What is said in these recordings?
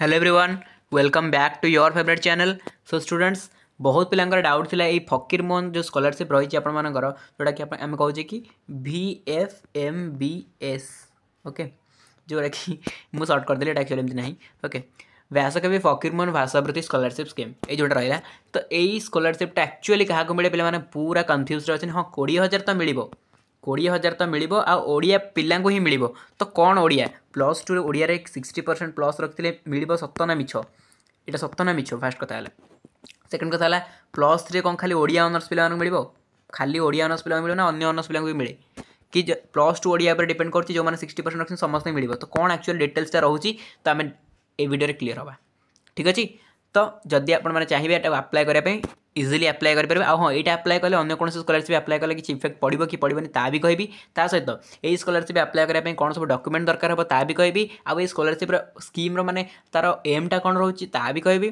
Hello everyone welcome back to your favourite channel so students बहुत पिला doubt थी ये फकीर मोहन जो स्कॉलरशिप रही आपर जोटा कि आम कहजे कि भि F M B S okay जोटा कि मुझे सर्ट करदे एक्चुअली एमती ना ओके व्यासकवि फकीर मोहन भाषावृत्ति स्कॉलरशिप स्कीम ये जोटा रहा तो यही स्कॉलरशिप एक्चुअली क्या मिले पे पूरा कन्फ्यूज अच्छे हाँ कोड़े हजार तो मिल कोड़े हजार तो मिल आड़िया पिला मिल तो कौन Odia plus two Odia sixty percent plus रखते मिल सतना मिछ यहाँ सतना मिछ फास्ट कथ है सेकेंड कथा है प्लस थ्री कौन खाली ओडिया अनर्स पे मिल खाली ओडिया अनर्स पे मिले ना अगर अनर्स भी मिले कि प्लस टू ओडिया पर डिपेंड करती जो मैंने सिक्सटी परसेंट रखते समस्त मिल तो कौन एक्चुअल डिटेल्सटा रोच तो आम ए क्लीयर हाँ ठीक अच्छे तो जदि आप चाहिए आप्लाय करने ইজিলি আপ্লাই କରିପାରିବେ ଆଉ ହଁ ଏଇଟା ଆପ୍ଲାଏ କଲେ ଅନ୍ୟ କୌଣସି ସ୍କଲାରସିପ୍ ଆପ୍ଲାଏ କଲେ କିଛି ଇଫେକ୍ଟ ପଡ଼ିବ କି ପଡ଼ିବନି ତା ବି କହିବି ତା ସହିତ ଏଇ ସ୍କଲାରସିପ୍ ଆପ୍ଲାଏ କରିବା ପାଇଁ କ'ଣ ସବୁ ଡକ୍ୟୁମେଣ୍ଟ ଦରକାର ହେବ ତା ବି କହିବି ଆଉ ଏଇ ସ୍କଲାରସିପ୍ର ସ୍କିମ୍ର ମାନେ ତା'ର ଏମ୍ଟା କ'ଣ ରହୁଛି ତା ବି କହିବି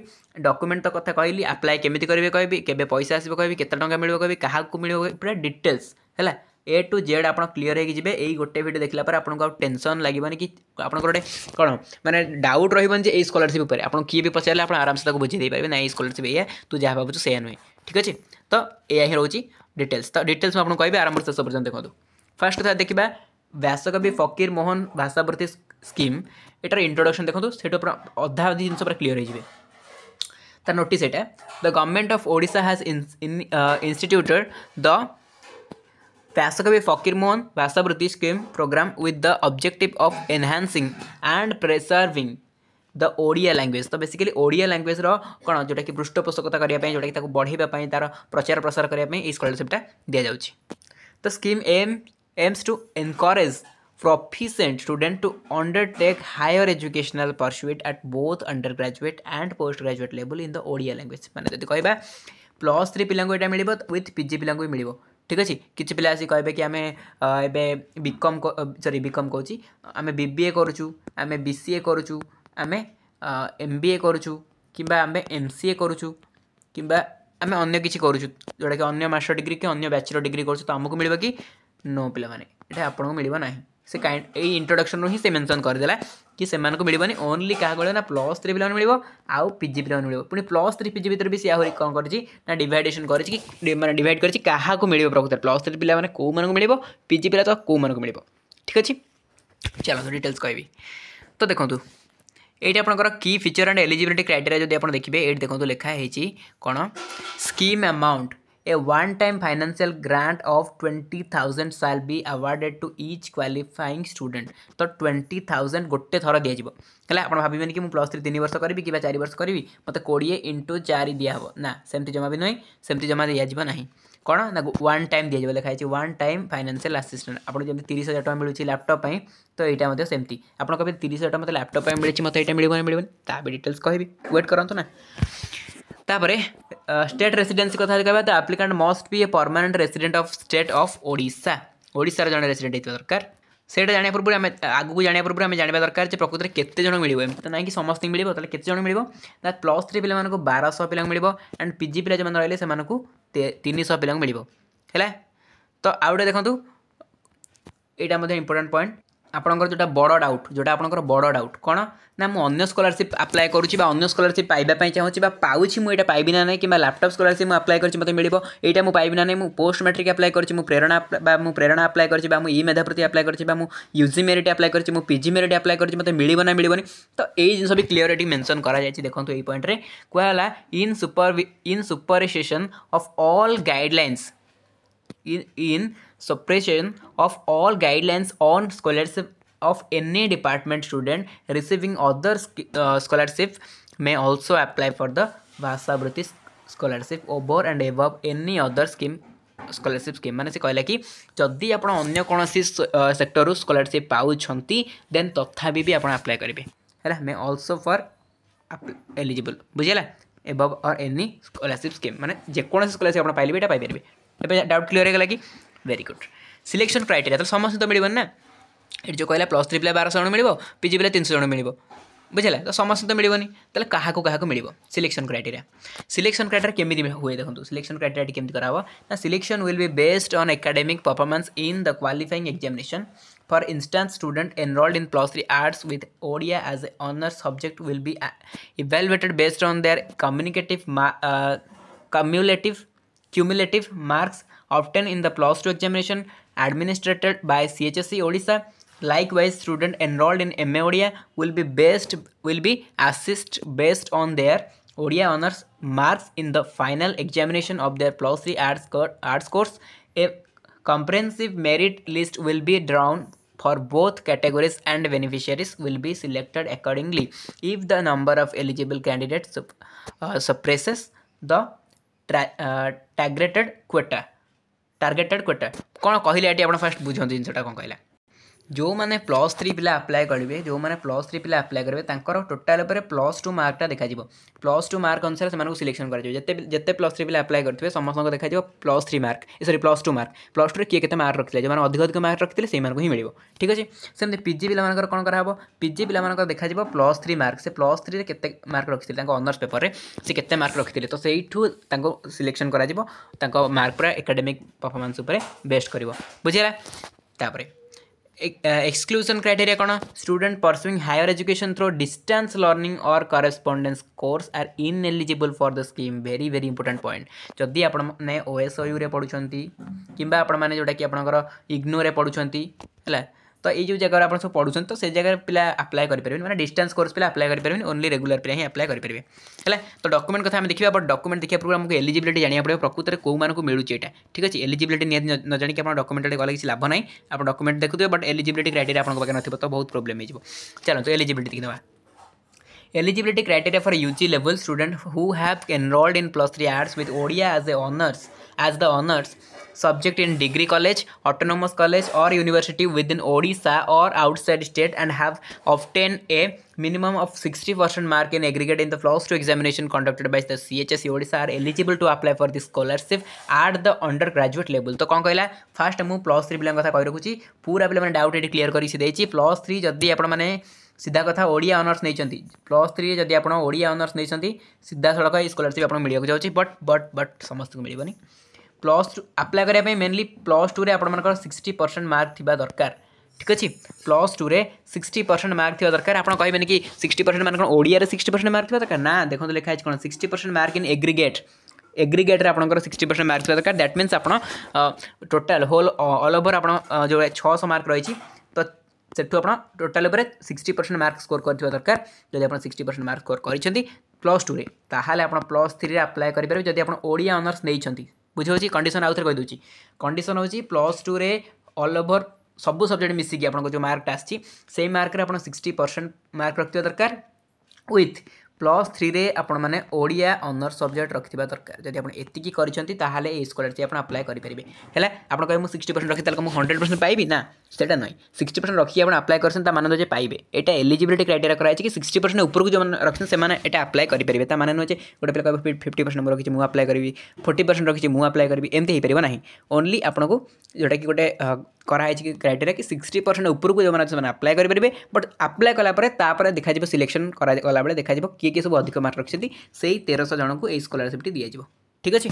ଡକ୍ୟୁମେଣ୍ଟ ତ କଥା କହିଲି ଆପ୍ଲାଏ କେମିତି କରିବେ କହିବି କେବେ ପଇସା ଆସିବ କହିବି କେତେ ଟଙ୍କା ମିଳିବ କହିବି କାହାକୁ ମିଳିବ ପୁରା ଡିଟେଲ୍ସ ହେଲା ଏ ଟୁ ଜେଡ଼୍ ଆପଣ କ୍ଲିଅର୍ ହେଇକି ଯିବେ ଏଇ ଗୋଟେ ଭିଡ଼ିଓ ଦେଖିଲା ପରେ ଆପଣଙ୍କୁ ଆଉ ଟେନସନ୍ ଲାଗିବନି କି ଆପଣଙ୍କର ଗୋଟେ କ'ଣ ମାନେ ଡାଉଟ୍ ରହିବନି ଯେ ଏଇ ସ୍କଲାରସିପ୍ ଉପରେ ଆପଣ କିଏ ବି ପଚାରିଲେ ଆପଣ ଆରାମସେ ତାକୁ ବୁଝେଇ ଦେଇପାରିବେ ନାଇଁ ଏଇ ସ୍କଲାରସିପ୍ ଏଇଆ ତୁ ଯାହା ଭାବୁଛୁ ସେଇଆ ନୁହେଁ ଠିକ୍ ଅଛି ତ ଏଇଆ ହିଁ ରହୁଛି ଡିଟେଲ୍ସ ତ ଡିଟେଲ୍ସ ମୁଁ ଆପଣଙ୍କୁ କହିବି ଆରମ୍ଭରୁ ଶେଷ ପର୍ଯ୍ୟନ୍ତ ଦେଖନ୍ତୁ ଫାର୍ଷ୍ଟ କଥା ଦେଖିବା ବ୍ୟାସକବି ଫକୀର ମୋହନ ଭାଷାବର୍ତ୍ତୀ ସ୍କିମ୍ ଏଟାର ଇଣ୍ଟ୍ରୋଡକ୍ସନ୍ ଦେଖନ୍ତୁ ସେଇଠୁ ପୁରା ଅଧା ଅଧି ଜିନିଷ ପୁରା କ୍ଲିଅର୍ ହେଇଯିବେ ତା ନୋଟିସ୍ ଏଇଟା the government of Odisha has instituted the Vyasakabi Mohan Bhashabrutti scheme programme with the objective of enhancing and preserving the Odia language तो बेसिकली ओडिया लैंग्वेज कौन जोटा कि पृष्ठपोषकता करने जोटा कि बढ़ावाई तार प्रचार प्रसार करने स्कलारशिपटा दि जाऊँच तो scheme aim aims to encourage proficient student to undertake higher educational pursuit at both undergraduate and postgraduate level in the Odia language मैंने जब कह प्लस थ्री पिला मिल विथ पिजी पिला मिल ଠିକ୍ ଅଛି କିଛି ପିଲା ଆସି କହିବେ କି ଆମେ ଏବେ ବି କମ୍ ସରି ବି କମ୍ କହୁଛି ଆମେ ବି ବି ଏ କରୁଛୁ ଆମେ ବି ସି ଏ କରୁଛୁ ଆମେ ଏମ୍ ବି ଏ କରୁଛୁ କିମ୍ବା ଆମେ ଏମ୍ ସି ଏ କରୁଛୁ କିମ୍ବା ଆମେ ଅନ୍ୟ କିଛି କରୁଛୁ ଯେଉଁଟାକି ଅନ୍ୟ ମାଷ୍ଟର ଡିଗ୍ରୀ କି ଅନ୍ୟ ବ୍ୟାଚଲର ଡିଗ୍ରୀ କରୁଛୁ ତ ଆମକୁ ମିଳିବ କି ନୋ ପିଲାମାନେ ଏଇଟା ଆପଣଙ୍କୁ ମିଳିବ ନାହିଁ ସେ କାଇଣ୍ଡ ଏଇ ଇଣ୍ଟ୍ରୋଡକ୍ସନ୍ରୁ ହିଁ ସେ ମେନସନ୍ କରିଦେଲା କି ସେମାନଙ୍କୁ ମିଳିବନି ଓନ୍ଲି କାହାକୁ ମିଳିବ ନା ପ୍ଲସ୍ ଥ୍ରୀ ପିଲାମାନେ ମିଳିବ ଆଉ ପିଜି ପିଲାମାନେ ମିଳିବ ପୁଣି ପ୍ଲସ୍ ଥ୍ରୀ ପିଜି ଭିତରେ ବି ସେ ଆହୁରି କ'ଣ କରିଛି ନା ଡିଭାଇଡେସନ୍ କରିଛି କି ମାନେ ଡିଭାଇଡ଼ କରିଛି କାହାକୁ ମିଳିବ ପ୍ରକୃତରେ ପ୍ଲସ୍ ଥ୍ରୀ ପିଲାମାନେ କେଉଁମାନଙ୍କୁ ମିଳିବ ପିଜି ପିଲା ତ କେଉଁମାନଙ୍କୁ ମିଳିବ ଠିକ୍ ଅଛି ଚାଲନ୍ତୁ ଡିଟେଲ୍ସ କହିବି ତ ଦେଖନ୍ତୁ ଏଇଠି ଆପଣଙ୍କର କି ଫିଚର୍ ଆଣ୍ଡ ଏଲିଜିବିଲିଟି କ୍ରାଇଟେରିଆ ଯଦି ଆପଣ ଦେଖିବେ ଏଇଠି ଦେଖନ୍ତୁ ଲେଖା ହେଇଛି କ'ଣ scheme amount A one-time financial grant of 20,000 shall be awarded to each qualifying student. तो 20,000 ଗୋଟେ ଥର ଦିଆଯିବ ହେଲା ଆପଣ ଭାବିବେନି କି ମୁଁ ପ୍ଲସ୍ ଥ୍ରୀ ତିନି ବର୍ଷ କରିବି କିମ୍ବା ଚାରି ବର୍ଷ କରିବି ମୋତେ କୋଡ଼ିଏ ଇଣ୍ଟୁ ଚାରି ଦିଆହେବ ନା ସେମିତି ଜମା ବି ନୁହେଁ ସେମିତି ଜମା ଦିଆଯିବ ନାହିଁ କ'ଣ ନା ୱାନ୍ ଟାଇମ୍ ଦିଆଯିବ ଲେଖା ହେଇଛି ୱାନ୍ ଟାଇମ୍ ଫାଇନାନ୍ସିଆଲ୍ ଆସିଷ୍ଟାଣ୍ଟ ଆପଣ ଯେମିତି ତିରିଶ ହଜାର ଟଙ୍କା ମିଳୁଛି ଲ୍ୟାପଟପ୍ ପାଇଁ ତ ଏଇଟା ମଧ୍ୟ ସେମିତି ଆପଣ କହିବେ ତିରିଶ ହଜାର ଟଙ୍କା ମୋତେ ଲ୍ୟାପଟପ୍ ପାଇଁ ମିଳିଛି ମୋତେ ଏଇଟା ମିଳିବନି ମିଳିବନି ତା ବି ଡିଟେଲ୍ସ କହିବି ୱେଟ୍ କରନ୍ତୁ ନା તારે સ્ટેટ રેસિડેન્સી કથા દેવા તો applicant must be a permanent resident of state of Odisha Odisha રે જણે રેસિડેન્ટ હોવું દરકાર સેડે જણે પરપરે અમે આગુ કુ જણે પરપરે અમે જાણવા દરકાર કે પ્રકૃત કેતે જણે મિલબો તો નહી કે સમસ્ત મિલબો એટલે કેતે જણે મિલબો તા પ્લસ 3 પેલા મન કો 1200 પેલા મિલબો એન્ડ પજી પેલા જે મન રહીલે સે મન કો 300 પેલા મિલબો હેલા તો આઉડે દેખંતુ એડા મધે ઈમ્પોર્ટન્ટ પોઈન્ટ ଆପଣଙ୍କର ଯେଉଁଟା ବଡ଼ ଡାଉଟ୍ ଯେଉଁଟା ଆପଣଙ୍କର ବଡ଼ ଡାଉଟ୍ କ'ଣ ନା ମୁଁ ଅନ୍ୟ ସ୍କଲାରସିପ୍ ଆପ୍ଲାଏ କରୁଛି ବା ଅନ୍ୟ ସ୍କଲାରସିପ୍ ପାଇବା ପାଇଁ ଚାହୁଁଛି ବା ପାଉଛି ମୁଁ ଏଇଟା ପାଇବି ନା ନାହିଁ କିମ୍ବା ଲ୍ୟାପଟପ୍ ସ୍କଲାରସିପ୍ ମୁଁ ଆପ୍ଲାଏ କରିଛି ମୋତେ ମିଳିବ ଏଇଟା ମୁଁ ପାଇବି ନା ନାହିଁ ମୁଁ ପୋଷ୍ଟ ମେଟ୍ରିକ୍ ଆପ୍ଲାଏ କରିଛି ମୁଁ ପ୍ରେରଣା ବା ମୁଁ ପ୍ରେରଣା ଆପ୍ଲାଏ କରିଛି ବା ମୁଁ ଇ ମେଧାପ୍ରତି ଆପ୍ଲାଏ କରିଛି ବା ମୁଁ ୟୁ ଜି ମେରିଟ୍ ଆପ୍ଲାଏ କରିଛି ମୁଁ ପିଜି ମେରିଟ୍ ଆପ୍ଲାଏ କରିଛି ମୋତେ ମିଳିବ ନା ମିଳିବନି ତ ଏଇ ଜିନିଷ ବି କ୍ଲିଅର୍ ଏଠି ମେନ୍ସନ୍ କରାଯାଇଛି ଦେଖନ୍ତୁ ଏଇ ପଏଣ୍ଟରେ କୁହାଗଲା in super in supersession of all guidelines in suppression of all guidelines on scholarship of any department student receiving other uh, scholarship may also apply for the Bhashabrutti scholarship over and above any other scheme scholarship scheme मैंने से कहला कि जदि आप अन्य कौन sector scholarship पाँच then तथा भी आप आप्लाय करेंगे है मे अल्सो फर एलिजिबल बुझेगा एबव और एनी स्कलरशिप स्कीम मैंने जेकोसी स्कलरशिप आप पाइबे यहाँ पाइपर डाउट क्लीयर होगा कि वेरी गुड सिलेक्शन क्राइटेरी समस्त तो मिलना ना ये जो कहला प्लस थ्री पिला बारह जन मिल पी जी पिला तीन सौ जन मिले बुझेगा तो समस्त तो मिलनी तेल क्या क्या मिले सिलेक्शन क्राइटेरिया सिलेक्शन क्राइटेरिया केमी हुए देखो सिलेक्शन क्राइटेरिया केमी कराव ना selection will be based on academic performance in the qualifying examination for instance student enrolled in plus three arts with Odia as a honour subject will be evaluated based on their communicative cumulative cumulative marks obtained in the plus 2 examination administered by CHSC Odisha. Likewise, student enrolled in MA Odia will be based will be assessed based on their Odia honors marks in the final examination of their plus 3 arts, arts course. A comprehensive merit list will be drawn for both categories and beneficiaries will be selected accordingly. If the number of eligible candidates uh, suppresses the targeted quota targeted quota କ'ଣ କହିଲେ ଏଠି ଆପଣ first ବୁଝନ୍ତୁ ଜିନିଷଟା କ'ଣ କହିଲା जो मैंने प्लस थ्री पिला अप्लाय करेंगे जो मैंने प्लस थ्री पिला अप्लाय करेंगे तर टोटाल प्लस टू मार्कटा देखा प्लस टू मार्क अनुसार से सिलेक्शन करते प्लस थ्री पिला अप्लाई करते समस्त को देखा प्लस थ्री मार्क सरी plus two mark plus two किए के मार्क रखते जो मैंने अधिक अधिक मार्क रखते से ही मिले ठीक अच्छे सेमती पिजी पिला कौन करा पिजी पिला देखा प्लस थ्री मार्क से प्लस थ्री के मार्क रखते अनर्स पेपर से कैसे मार्क रखते तो से सिलेक्शन मार्क पूरा एकाडेमिक परफर्मांस बेस्ट कर बुझेगा तापर एक्सक्लूसन क्राइटेरिया कौन student pursuing higher education through distance learning और correspondence course are ineligible for the scheme very very important point जदि आपने ओएसओयू पढ़ुंट पढ़ुं कि आपण जोटा कि आप इग्नोरे पढ़ुंट है तो ये जो जगह आप सब पढ़ुन तो से जगह पिला आप्लाय करेंगे मैंने डिस्टास् कोर्स पे आप्लाय करेंगे ओनली रेगुलर पे हम करेंगे है तो डकुमेंट क्या आम देखा बट डकुमेंट देखा पूर्व आपको एलिजिलिटी जाना पड़ेगा प्रकृत में कौन मानक मिलूँ यहाँ ठीक अच्छे एलिजिलिटी न जाने आप डकुमेंट गाला किसी लाभ ना आप डकुमेंट देखते बट एलिजिलिटी क्राइटेरी आपके पास तो बहुत प्रोब्लम हो चलो तो एलिजिलिटी देखने eligibility criteria for U level student who have enrolled in plus three arts with Odia as a honours as the honours subject in degree college autonomous college और यूनिवर्सिटी विद इन ओडिशा और outside state and have ten a minimum of sixty percent mark in aggregate in the plus two examination conducted by the C H S Odisha are eligible to apply for this scholarship at the undergraduate level तो कौन कहला fast मुझ plus three पिला क्या कह रखुची पूरा पे doubt ये क्लीयर कर प्लस थ्री जब आप सीधा कथा ओडिया ऑनर्स नहीं प्लस थ्री जब आप ओडिया ऑनर्स नहीं सीधा सड़क ये स्कलरशिप मिलने को जाऊँच बट बट बट समस्त मिलेगा नहीं प्लस टू आप्लाय करने मेनली प्लस टू में आपर सिक्सटी परसेंट मार्क थी दरकार ठीक अच्छे प्लस टू में सिक्सटी परसेंट मार्क थी दरकार आप कहे कि सिक्सटी परसेंट मार्क कौन ओडिया सिक्सटी परसेंट मार्क थी दरकार ना देखो लिखा है कौन sixty percent mark in aggregate aggregate में सिक्सटी परसेंट मार्क थी दरकार दैट मीनस आपड़ टोटाल होल अल ओवर आप जो छःश मार्क रही तो सेठ आप total sixty percent mark score कर दरकार जब आप सिक्सटी परसेंट मार्क स्कोर कर प्लस टू में ताल्ल प्लस थ्री आप्लाय करेंगे जब आप ओडिया अनर्स नहीं बुझे कंडीशन आउ थे कहीदे कंडीशन हो प्लस टू में अल ओभर सब सब्जेक्ट मिसिकी आप जो मार्कटा आई मार्क आप सिक्सटी परसेंट मार्क रखा दरकार ओथ ପ୍ଲସ୍ ଥ୍ରୀରେ ଆପଣମାନେ ଓଡ଼ିଆ ଅନର୍ସ ସବଜେକ୍ଟ ରଖିଥିବା ଦରକାର ଯଦି ଆପଣ ଏତିକି କରିଛନ୍ତି ତାହେଲେ ଏଇ ସ୍କଲାରସିପ୍ ଆପଣ ଆପ୍ଲାଏ କରିପାରିବେ ହେଲା ଆପଣ କହିବେ ମୁଁ ସିକ୍ସଟି ପରସେଣ୍ଟ ରଖି ତାହେଲେ ମୁଁ ହଣ୍ଡ୍ରେଡ଼ ପରସେଣ୍ଟ ପାଇବି ନା ସେଇଟା ନୁହେଁ ସିକ୍ସଟି ପରସେଣ୍ଟ ରଖି ଆପଣ ଆପ୍ଲାଏ କରିଛନ୍ତି ତା ମାନେ ଯେ ପାଇବେ ଏଇଟା ଏଲିଜିବିଲିଟି କ୍ରାଇଟେରିଆ କରାଯାଇଛି କି ସିକ୍ସଟି ପରସେଣ୍ଟ ଉପରକୁ ଯେଉଁମାନେ ରଖିଛନ୍ତି ସେମାନେ ଏଇଟା ଆପ୍ଲାଏ କରିପାରିବେ ତା ମାନେ ନୁହେଁ ଯେ ଗୋଟେ ପିଲା କହିବ ଫିଫ୍ଟି ପରସେଣ୍ଟ ମୁଁ ରଖିଛି ମୁଁ ଆପ୍ଲାଏ କରିବି ଫୋର୍ଟି ପରସେଣ୍ଟ ରଖିଛି ମୁଁ ଆପ୍ଲାଏ କରିବି ଏମିତି ହେଇପାରିବ ନାହିଁ ଓନ୍ଲି ଆପଣଙ୍କୁ ଯେଉଁଟାକି ଗୋଟେ କରାହେଇଛି କି କ୍ରାଇଟେରିଆ କି ସିକ୍ସଟି ପରସେଣ୍ଟ ଉପରକୁ ଯେଉଁମାନେ ସେମାନେ ଆପ୍ଲାଏ କରିପାରିବେ ବଟ୍ ଆପ୍ଲାଏ କଲା ପରେ ତାପରେ ଦେଖାଯିବ ସିଲେକ୍ସନ୍ କରାଗଲା ବେଳେ ଦେଖାଯିବ କିଏ किए किए सब अधिक मार्क रखिंट से ही तेरह जन को स्कलारशिप्ट दिज्व ठीक अच्छे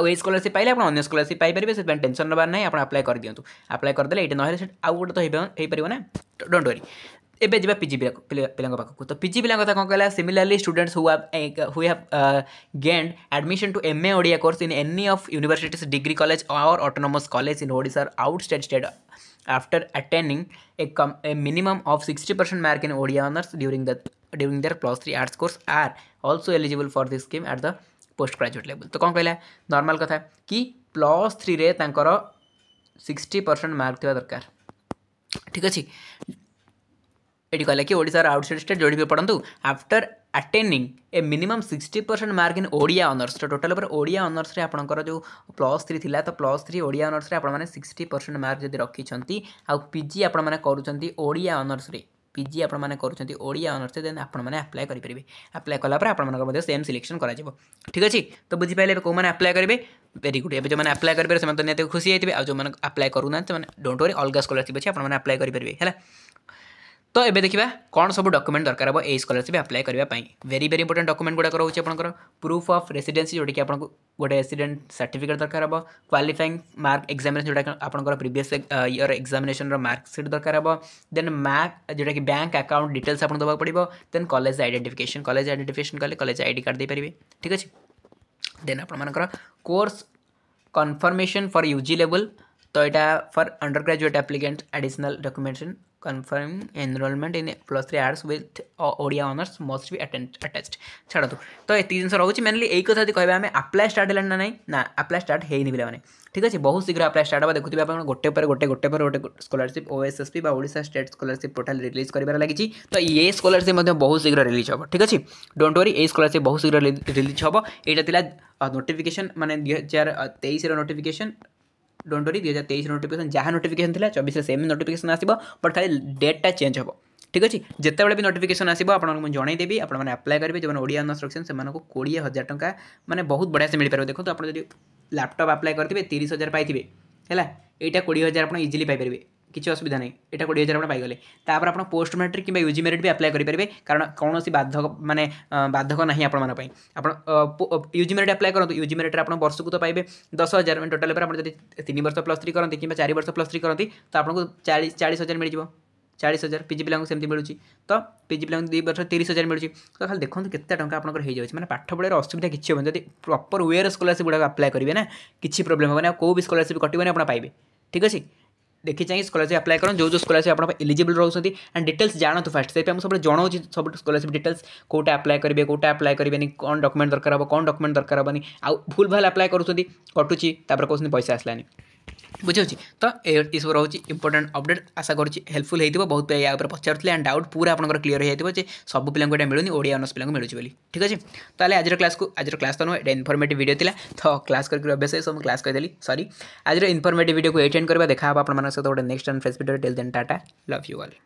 आउ स्कलारशिप पाइले आप स्कलारशिप पारे से टेनसन नार ना आप अप्लाई कर दिखुत अप्लाई करदे ये ना आउ गोटे तो हो पार ना डोट वरी एवं जी पी पिला पाक तो पी जी पिला क्या कौन कहला सिमिलारली स्टूडेंट्स हु हुए gained admission to M Odia course in any of university degree college और अटोनमस कलेज इन ओडार out state state after attending a minimum of sixty percent mark in Odia honours during the during their plus three arts course are also eligible for this scheme at the postgraduate level तो कौन कहला normal कथा कि plus three sixty percent mark थवा दरकार ठीक अच्छे ये कहला कि ओडार आउटसाइड स्टेट जोड़ी भी पढ़ू after attending a minimum sixty percent mark in Odia honours तो टोटाल उपर ओडिया अनर्स रे जो प्लस थ्री थी तो प्लस थ्री ओडिया अनर्स रे आपण परसेंट मार्क जब रखिछंती आ पीजी आपण माने ओडिया अनर्स रे ପିଜି ଆପଣମାନେ କରୁଛନ୍ତି ଓଡ଼ିଆ ଅନର୍ସ ଦେନ୍ ଆପଣମାନେ ଆପ୍ଲାଏ କରିପାରିବେ ଆପ୍ଲାଏ କଲାପରେ ଆପଣମାନଙ୍କର ମଧ୍ୟ ସେମ୍ ସିଲେକ୍ସନ୍ କରାଯିବ ଠିକ୍ ଅଛି ତ ବୁଝିପାରିଲେ ଏବେ କେଉଁମାନେ ଆପ୍ଲାଏ କରିବେ ଭେରି ଗୁଡ଼୍ ଏବେ ଯେଉଁମାନେ ଆପ୍ଲାଏ କରିପାରିବେ ସେମାନେ ତ ନିହାତି ଖୁସି ହେଇଥିବେ ଆଉ ଯେଉଁମାନେ ଆପ୍ଲାଏ କରୁନାହାନ୍ତି ସେମାନେ ଡୋଣ୍ଟ ୱରି ଅଲଗା ସ୍କଲାରସିପ୍ ଅଛି ଆପଣମାନେ ଆପ୍ଲାଏ କରିପାରିବେ ହେଲା ତ ଏବେ ଦେଖିବା କ'ଣ ସବୁ ଡକ୍ୟୁମେଣ୍ଟ ଦରକାର ହେବ ଏଇ ସ୍କଲାରସିପ୍ ଆପ୍ଲାଏ କରିବା ପାଇଁ ଭେରି ଭେରି ଇମ୍ପୋର୍ଟାଣ୍ଟ ଡକ୍ୟୁମେଣ୍ଟ ଗୁଡ଼ାକ ରହୁଛି ଆପଣଙ୍କର ପ୍ରୁଫ୍ ଅଫ୍ ରେସିଡେନ୍ସି ଯେଉଁଟାକି ଆପଣଙ୍କୁ ଗୋଟେ ରେସିଡେଣ୍ଟ ସାର୍ଟିଫିକେଟ୍ ଦରକାର ହେବ କ୍ୱାଲିଫାଇଂ ମାର୍କ ଏକ୍ଜାମିନେସନ୍ ଯେଉଁଟା ଆପଣଙ୍କର ପ୍ରିଭିୟସ୍ ଇୟର୍ ଏକ୍ଜାମିନେସନ୍ର ମାର୍କସିଟ୍ ଦରକାର ହେବ ଦେନ୍ ମାର୍କ ଯେଉଁଟାକି ବ୍ୟାଙ୍କ ଆକାଉଣ୍ଟ ଡିଟେଲ୍ସ ଆପଣଙ୍କୁ ଦେବାକୁ ପଡ଼ିବ then college identification college identification କଲେ କଲେଜ ଆଇଡି କାର୍ଡ଼ ଦେଇପାରିବେ ଠିକ୍ ଅଛି ଦେନ୍ ଆପଣମାନଙ୍କର course confirmation for U G ଲେବୁଲ୍ ତ ଏଇଟା for undergraduate applicant additional documentation confirm enrollment in plus 3 arts with odia honors must be attached ଛାଡ଼ନ୍ତୁ ତ ଏତିକି ଜିନିଷ ରହୁଛି ମେନଲି ଏଇ କଥା ଯଦି କହିବା ଆମେ ଆପ୍ଲାଏ ଷ୍ଟାର୍ଟ ହେଲାଣି ନା ନାହିଁ ନା ଆପ୍ଲାଏ ଷ୍ଟାର୍ଟ ହେଇନି ପିଲାମାନେ ଠିକ୍ ଅଛି ବହୁତ ଶୀଘ୍ର ଆପ୍ଲାଏ ଷ୍ଟାର୍ଟ ହେବ ଦେଖୁଥିବେ ଆପଣ ଗୋଟେ ପରେ ଗୋଟେ ଗୋଟେ ପରେ ଗୋଟେ ସ୍କଲାରସିପ୍ ଓଏସ୍ଏସ୍ପି ବା Odisha state scholarship portal release କରିବାର ଲାଗିଛି ତ ଏ ସ୍କଲାରସିପ୍ ମଧ୍ୟ ବହୁତ ଶୀଘ୍ର ରିଲିଜ୍ ହେବ ଠିକ୍ ଅଛି ଡୋଣ୍ଟ ୱରି ଏଇ ସ୍କଲାରସିପ୍ ବହୁତ ଶୀଘ୍ର ରିଲିଜ୍ ହେବ ଏଇଟା ଥିଲା ନୋଟିଫିକେସନ୍ ମାନେ ଦୁଇ ହଜାର ତେଇଶର ନୋଟିଫିକେସନ୍ ଡୋଣ୍ଟୋରି ଦୁଇ ହଜାର ତେଇଶ ନୋଟିଫିକେସନ୍ ଯାହା ନୋଟିଫିକେସନ୍ ଥିଲା ଚବିଶରେ ସେମ୍ ନୋଟିଫିକେସନ୍ ଆସିବ ବଟ୍ ଖାଲି ଡେଟ୍ଟା ଚେଞ୍ଜ ହେବ ଠିକ୍ ଅଛି ଯେତେବେଳେ ବି ନୋଟିଫିକେସନ୍ ଆସିବ ଆପଣଙ୍କୁ ମୁଁ ଜଣାଇଦେବି ଆପଣମାନେ ଆପ୍ଲାଏ କରିବେ ଯେଉଁମାନେ ଓଡ଼ିଆ ଅନର୍ସ ରଖିଛନ୍ତି ସେମାନଙ୍କୁ କୋଡ଼ିଏ ହଜାର ଟଙ୍କା ମାନେ ବହୁତ ବଢ଼ିଆସେ ମିଳିପାରିବ ଦେଖନ୍ତୁ ଆପଣ ଯଦି ଲ୍ୟାପଟପ୍ ଆପ୍ଲାଏ କରିଥିବେ ତିରିଶ ହଜାର ପାଇଥିବେ ହେଲା ଏଇଟା କୋଡ଼ିଏ ହଜାର ଆପଣ ଇଜିଲି ପାଇପାରିବେ କିଛି ଅସୁବିଧା ନାହିଁ ଏଇଟା କୋଡ଼ିଏ ହଜାର ଆପଣ ପାଇଗଲେ ତାପରେ ଆପଣ ପୋଷ୍ଟ ମେଟ୍ରିକ୍ କିମ୍ବା ୟୁଜି ମେରିଟ୍ ବି ଆପ୍ଲାଏ କରିପାରିବେ କାରଣ କୌଣସି ବାଧକ ମାନେ ବାଧକ ନାହିଁ ଆପଣମାନଙ୍କ ପାଇଁ ଆପଣ ୟୁଜି ମେରିଟ୍ ଆପ୍ଲାଏ କରନ୍ତୁ ୟୁଜି ମେରିଟ୍ରେ ଆପଣ ବର୍ଷକୁ ତ ପାଇବେ ଦଶ ହଜାର ମାନେ ଟୋଟାଲ୍ ଉପରେ ଆପଣ ଯଦି ତିନି ବର୍ଷ ପ୍ଲସ୍ ଥ୍ରୀ କରନ୍ତି କିମ୍ବା ଚାରି ବର୍ଷ ପ୍ଲସ୍ ଥ୍ରୀ କରନ୍ତି ତ ଆପଣଙ୍କୁ ଚାଳିଶ ଚାଳିଶ ହଜାର ମିଳିଯିବ ଚାଳିଶ ହଜାର ପିଜି ପିଲାଙ୍କୁ ସେମିତି ମିଳୁଛି ତ ପିଜି ପିଲାଙ୍କୁ ଦୁଇ ବର୍ଷ ତିରିଶ ହଜାର ମିଳୁଛି ତ ଖାଲି ଦେଖନ୍ତୁ କେତେ ଟଙ୍କା ଆପଣଙ୍କର ହେଇଯାଉଛି ମାନେ ପାଠ ପଢ଼ାରେ ଅସୁବିଧା କିଛି ହେବନି ଯଦି ପ୍ରପର୍ ୱେର ସ୍କଲାରସିପ୍ ଗୁଡ଼ାକ ଆପ୍ଲାଏ କରିବେ ନା କିଛି ପ୍ରୋବ୍ଲେମ୍ ହେବନି ଆଉ କେଉଁ ବି ସ୍କଲାରସିପ୍ କଟିବନି ଆପଣ ପାଇବେ ଠିକ୍ ଅଛି দেখি চাই স্কলারশিপ আপ্লাই করুন যে যে স্কলারশিপ আপনার ইলিজিবল রয়েছেন অ্যান্ড ডিটেলস জাণতু ফার্স্ট সেইপা সব জনাওছি সব স্কলারশিপ ডিটেলস কোটা আপ্লাই করবে কোটা আপ্লাই করবেনি কোণ ডকুমেন্ট দরকার হব কোণ ডকুমেন্ট দরকার হবনি আউ ভুল ভাল আপ্লাই করছেন কটুচি তাপরে কৌশল পয়সা আসলানি ବୁଝିହେଉଛି ତ ଏସବୁ ରହୁଛି ଇମ୍ପୋର୍ଟାଣ୍ଟ ଅପଡ଼େଟ୍ ଆଶା କରୁଛି ହେଲ୍ପଫୁଲ୍ ହେଇଥିବ ବହୁତ ଏହା ଉପରେ ପଚାରୁଥିଲେ ଆଣ୍ଡ ଡାଉଟ୍ ପୁରା ଆପଣଙ୍କର କ୍ଲିୟର ହେଇଯାଇଥିବ ଯେ ସବୁ ପିଲାଙ୍କୁ ଏଇଟା ମିଳୁନି ଓଡ଼ିଆ ଅନର୍ସ ପିଲାଙ୍କୁ ମିଳୁଛି ବୋଲି ଠିକ୍ ଅଛି ତାହେଲେ ଆଜିର କ୍ଲାସ୍କୁ ଆଜିର କ୍ଲାସ୍ ତ ନୁହେଁ ଏଇଟା ଇନଫର୍ମେଟିଭ୍ ଭିଡ଼ିଓ ଥିଲା ତ କ୍ଲାସ୍ କରିକି ଅଭ୍ୟାସ ସବୁ ମୁଁ କ୍ଲାସ୍ କହିଦେଲି ସରି ଆଜିର ଇନଫର୍ମେଟିଭ୍ ଭିଡ଼ିଓକୁ ଏଇଟ୍ ଏଣ୍ଡ କରିବା ଦେଖା ହେବ ଆପଣମାନଙ୍କ ସହିତ ଗୋଟେ next and fresh video till then ଟାଟା ଲଭ୍ ୟୁ ଅଲ୍